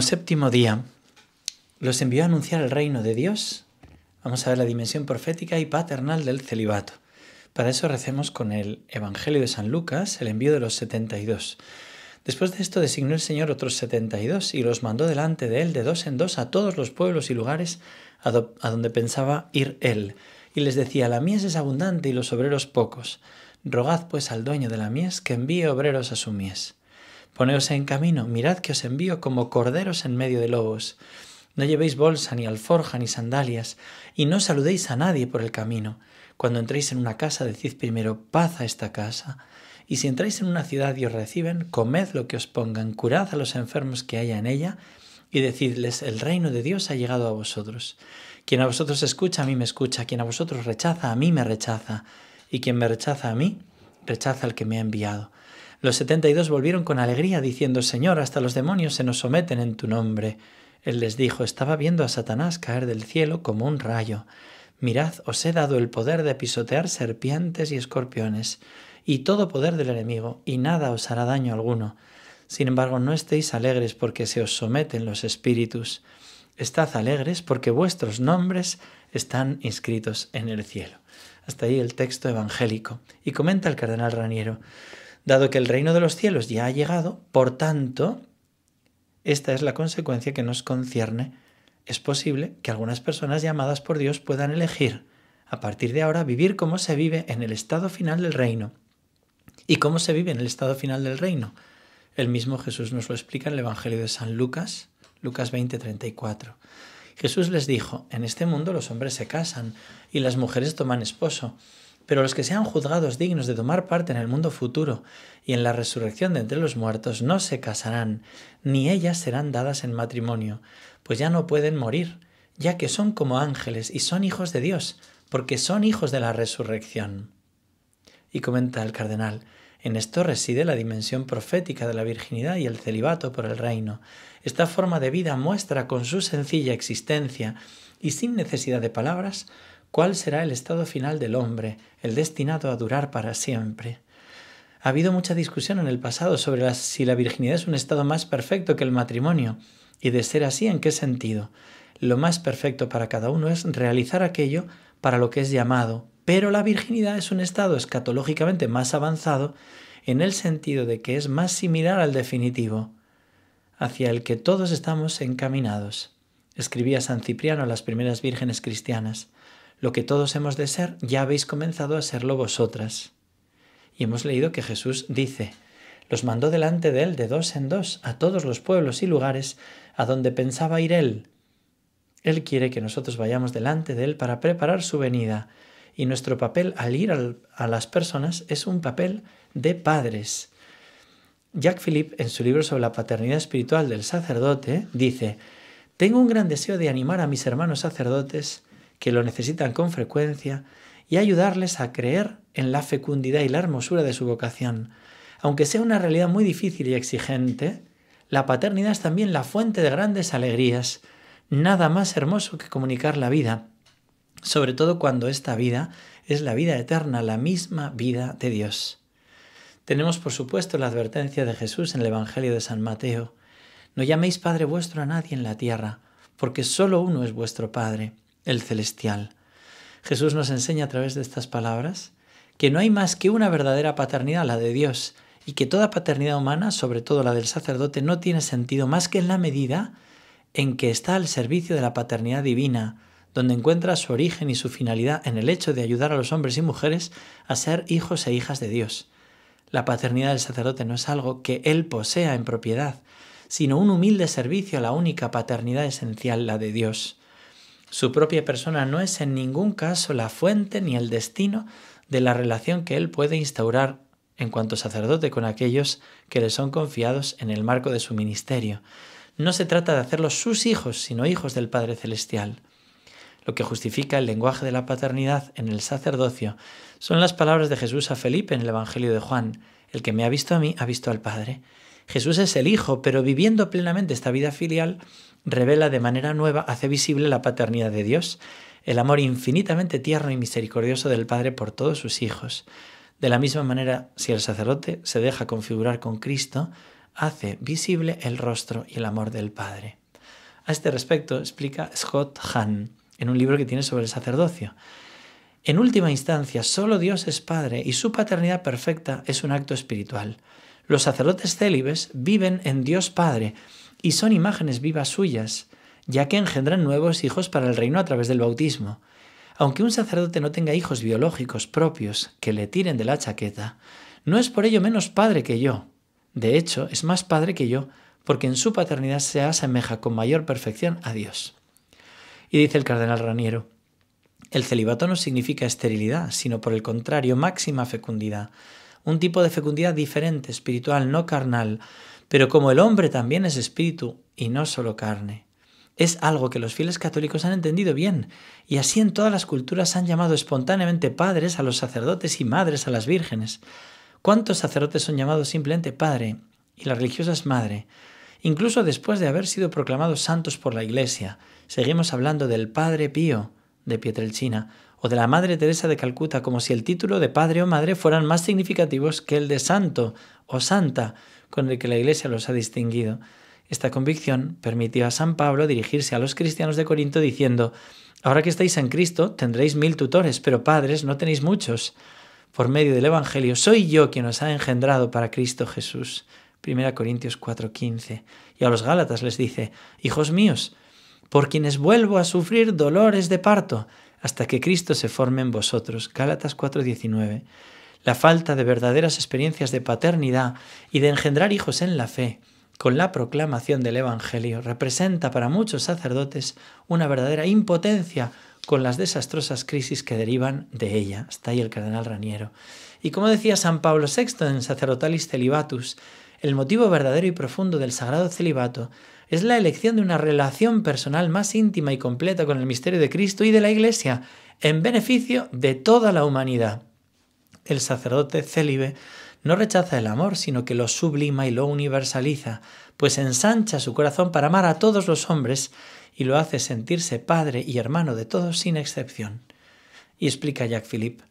séptimo día. Los envió a anunciar el reino de Dios. Vamos a ver la dimensión profética y paternal del celibato. Para eso recemos con el Evangelio de San Lucas, el envío de los 72. Después de esto designó el Señor otros 72 y los mandó delante de él de dos en dos a todos los pueblos y lugares a donde pensaba ir él. Y les decía, la mies es abundante y los obreros pocos. Rogad pues al dueño de la mies que envíe obreros a su mies. Poneos en camino, mirad que os envío como corderos en medio de lobos. No llevéis bolsa, ni alforja, ni sandalias, y no saludéis a nadie por el camino. Cuando entréis en una casa, decid primero paz a esta casa. Y si entráis en una ciudad y os reciben, comed lo que os pongan, curad a los enfermos que haya en ella, y decidles, el reino de Dios ha llegado a vosotros. Quien a vosotros escucha, a mí me escucha, quien a vosotros rechaza, a mí me rechaza, y quien me rechaza a mí, rechaza al que me ha enviado. Los setenta y dos volvieron con alegría, diciendo, Señor, hasta los demonios se nos someten en tu nombre. Él les dijo, estaba viendo a Satanás caer del cielo como un rayo. Mirad, os he dado el poder de pisotear serpientes y escorpiones, y todo poder del enemigo, y nada os hará daño alguno. Sin embargo, no estéis alegres porque se os someten los espíritus. Estad alegres porque vuestros nombres están inscritos en el cielo. Hasta ahí el texto evangélico. Y comenta el cardenal Raniero. Dado que el reino de los cielos ya ha llegado, por tanto, esta es la consecuencia que nos concierne. Es posible que algunas personas llamadas por Dios puedan elegir, a partir de ahora, vivir como se vive en el estado final del reino. ¿Y cómo se vive en el estado final del reino? El mismo Jesús nos lo explica en el Evangelio de San Lucas, Lucas 20, 34. Jesús les dijo, en este mundo los hombres se casan y las mujeres toman esposo pero los que sean juzgados dignos de tomar parte en el mundo futuro y en la resurrección de entre los muertos no se casarán, ni ellas serán dadas en matrimonio, pues ya no pueden morir, ya que son como ángeles y son hijos de Dios, porque son hijos de la resurrección. Y comenta el cardenal, en esto reside la dimensión profética de la virginidad y el celibato por el reino. Esta forma de vida muestra con su sencilla existencia y sin necesidad de palabras ¿Cuál será el estado final del hombre, el destinado a durar para siempre? Ha habido mucha discusión en el pasado sobre si la virginidad es un estado más perfecto que el matrimonio, y de ser así, ¿en qué sentido? Lo más perfecto para cada uno es realizar aquello para lo que es llamado, pero la virginidad es un estado escatológicamente más avanzado en el sentido de que es más similar al definitivo, hacia el que todos estamos encaminados, escribía San Cipriano a las primeras vírgenes cristianas lo que todos hemos de ser, ya habéis comenzado a serlo vosotras. Y hemos leído que Jesús dice, los mandó delante de él de dos en dos a todos los pueblos y lugares a donde pensaba ir él. Él quiere que nosotros vayamos delante de él para preparar su venida, y nuestro papel al ir a las personas es un papel de padres. Jack Philip en su libro sobre la paternidad espiritual del sacerdote, dice, Tengo un gran deseo de animar a mis hermanos sacerdotes que lo necesitan con frecuencia y ayudarles a creer en la fecundidad y la hermosura de su vocación. Aunque sea una realidad muy difícil y exigente, la paternidad es también la fuente de grandes alegrías. Nada más hermoso que comunicar la vida, sobre todo cuando esta vida es la vida eterna, la misma vida de Dios. Tenemos, por supuesto, la advertencia de Jesús en el Evangelio de San Mateo. No llaméis Padre vuestro a nadie en la tierra, porque solo uno es vuestro Padre, el celestial. Jesús nos enseña a través de estas palabras que no hay más que una verdadera paternidad, la de Dios, y que toda paternidad humana, sobre todo la del sacerdote, no tiene sentido más que en la medida en que está al servicio de la paternidad divina, donde encuentra su origen y su finalidad en el hecho de ayudar a los hombres y mujeres a ser hijos e hijas de Dios. La paternidad del sacerdote no es algo que él posea en propiedad, sino un humilde servicio a la única paternidad esencial, la de Dios. Su propia persona no es en ningún caso la fuente ni el destino de la relación que él puede instaurar en cuanto sacerdote con aquellos que le son confiados en el marco de su ministerio. No se trata de hacerlos sus hijos, sino hijos del Padre Celestial. Lo que justifica el lenguaje de la paternidad en el sacerdocio son las palabras de Jesús a Felipe en el Evangelio de Juan. El que me ha visto a mí ha visto al Padre. Jesús es el Hijo, pero viviendo plenamente esta vida filial, revela de manera nueva, hace visible la paternidad de Dios, el amor infinitamente tierno y misericordioso del Padre por todos sus hijos. De la misma manera, si el sacerdote se deja configurar con Cristo, hace visible el rostro y el amor del Padre. A este respecto explica Scott Hahn en un libro que tiene sobre el sacerdocio. En última instancia, solo Dios es Padre y su paternidad perfecta es un acto espiritual. Los sacerdotes célibes viven en Dios Padre y son imágenes vivas suyas, ya que engendran nuevos hijos para el reino a través del bautismo. Aunque un sacerdote no tenga hijos biológicos propios que le tiren de la chaqueta, no es por ello menos padre que yo. De hecho, es más padre que yo, porque en su paternidad se asemeja con mayor perfección a Dios. Y dice el cardenal Raniero, el celibato no significa esterilidad, sino por el contrario, máxima fecundidad un tipo de fecundidad diferente, espiritual, no carnal, pero como el hombre también es espíritu y no solo carne. Es algo que los fieles católicos han entendido bien, y así en todas las culturas han llamado espontáneamente padres a los sacerdotes y madres a las vírgenes. ¿Cuántos sacerdotes son llamados simplemente padre y las religiosas madre? Incluso después de haber sido proclamados santos por la Iglesia, seguimos hablando del Padre Pío de Pietrelcina, o de la Madre Teresa de Calcuta, como si el título de padre o madre fueran más significativos que el de santo o santa, con el que la Iglesia los ha distinguido. Esta convicción permitió a San Pablo dirigirse a los cristianos de Corinto diciendo, Ahora que estáis en Cristo, tendréis mil tutores, pero padres no tenéis muchos. Por medio del Evangelio, soy yo quien os ha engendrado para Cristo Jesús. 1 Corintios 4:15. Y a los Gálatas les dice, Hijos míos, por quienes vuelvo a sufrir dolores de parto, hasta que Cristo se forme en vosotros. Gálatas 4:19. La falta de verdaderas experiencias de paternidad y de engendrar hijos en la fe con la proclamación del Evangelio representa para muchos sacerdotes una verdadera impotencia con las desastrosas crisis que derivan de ella. Está ahí el cardenal Raniero. Y como decía San Pablo VI en Sacerdotalis Celibatus, el motivo verdadero y profundo del sagrado celibato es la elección de una relación personal más íntima y completa con el misterio de Cristo y de la Iglesia, en beneficio de toda la humanidad. El sacerdote célibe no rechaza el amor, sino que lo sublima y lo universaliza, pues ensancha su corazón para amar a todos los hombres y lo hace sentirse padre y hermano de todos sin excepción. Y explica Jacques Philippe,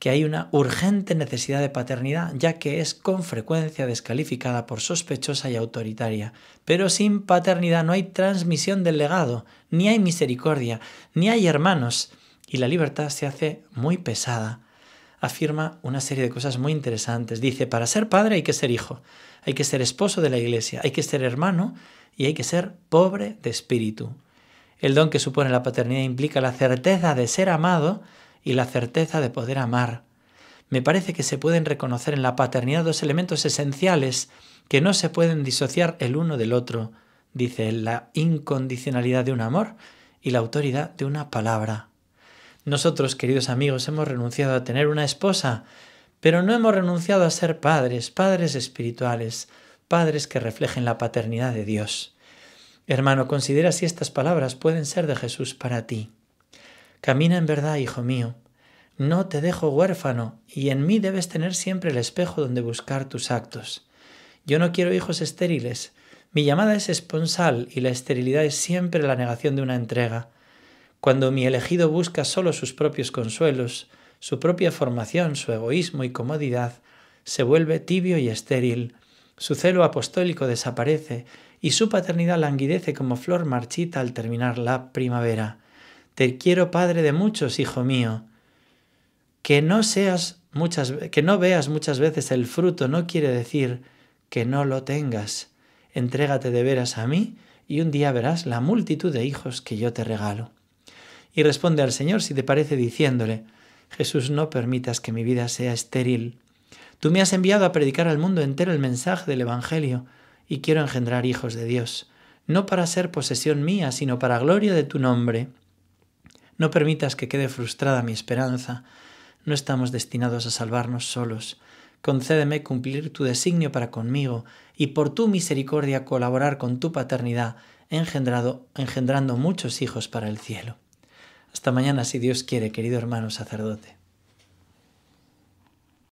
que hay una urgente necesidad de paternidad, ya que es con frecuencia descalificada por sospechosa y autoritaria. Pero sin paternidad no hay transmisión del legado, ni hay misericordia, ni hay hermanos, y la libertad se hace muy pesada. Afirma una serie de cosas muy interesantes. Dice, para ser padre hay que ser hijo, hay que ser esposo de la iglesia, hay que ser hermano y hay que ser pobre de espíritu. El don que supone la paternidad implica la certeza de ser amado, y la certeza de poder amar. Me parece que se pueden reconocer en la paternidad dos elementos esenciales que no se pueden disociar el uno del otro, dice la incondicionalidad de un amor y la autoridad de una palabra. Nosotros, queridos amigos, hemos renunciado a tener una esposa, pero no hemos renunciado a ser padres, padres espirituales, padres que reflejen la paternidad de Dios. Hermano, considera si estas palabras pueden ser de Jesús para ti. Camina en verdad, hijo mío. No te dejo huérfano, y en mí debes tener siempre el espejo donde buscar tus actos. Yo no quiero hijos estériles. Mi llamada es esponsal y la esterilidad es siempre la negación de una entrega. Cuando mi elegido busca solo sus propios consuelos, su propia formación, su egoísmo y comodidad, se vuelve tibio y estéril. Su celo apostólico desaparece y su paternidad languidece como flor marchita al terminar la primavera. Te quiero Padre de muchos, hijo mío. Que no seas muchas que no veas muchas veces el fruto no quiere decir que no lo tengas. Entrégate de veras a mí y un día verás la multitud de hijos que yo te regalo. Y responde al Señor si te parece diciéndole, Jesús, no permitas que mi vida sea estéril. Tú me has enviado a predicar al mundo entero el mensaje del Evangelio y quiero engendrar hijos de Dios, no para ser posesión mía, sino para gloria de tu nombre. No permitas que quede frustrada mi esperanza. No estamos destinados a salvarnos solos. Concédeme cumplir tu designio para conmigo y por tu misericordia colaborar con tu paternidad, engendrado, engendrando muchos hijos para el cielo. Hasta mañana, si Dios quiere, querido hermano sacerdote.